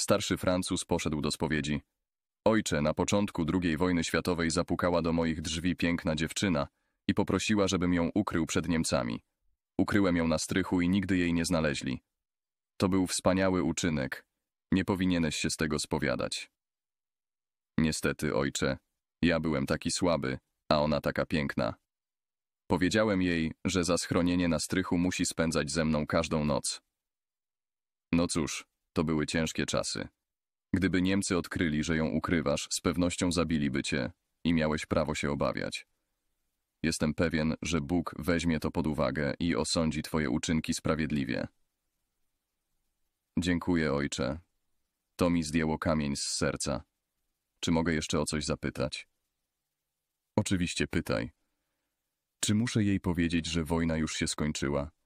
Starszy Francuz poszedł do spowiedzi. Ojcze, na początku II wojny światowej zapukała do moich drzwi piękna dziewczyna i poprosiła, żebym ją ukrył przed Niemcami. Ukryłem ją na strychu i nigdy jej nie znaleźli. To był wspaniały uczynek. Nie powinieneś się z tego spowiadać. Niestety, ojcze, ja byłem taki słaby, a ona taka piękna. Powiedziałem jej, że za schronienie na strychu musi spędzać ze mną każdą noc. No cóż, to były ciężkie czasy. Gdyby Niemcy odkryli, że ją ukrywasz, z pewnością zabiliby cię i miałeś prawo się obawiać. Jestem pewien, że Bóg weźmie to pod uwagę i osądzi twoje uczynki sprawiedliwie. Dziękuję, ojcze. To mi zdjęło kamień z serca. Czy mogę jeszcze o coś zapytać? Oczywiście pytaj. Czy muszę jej powiedzieć, że wojna już się skończyła?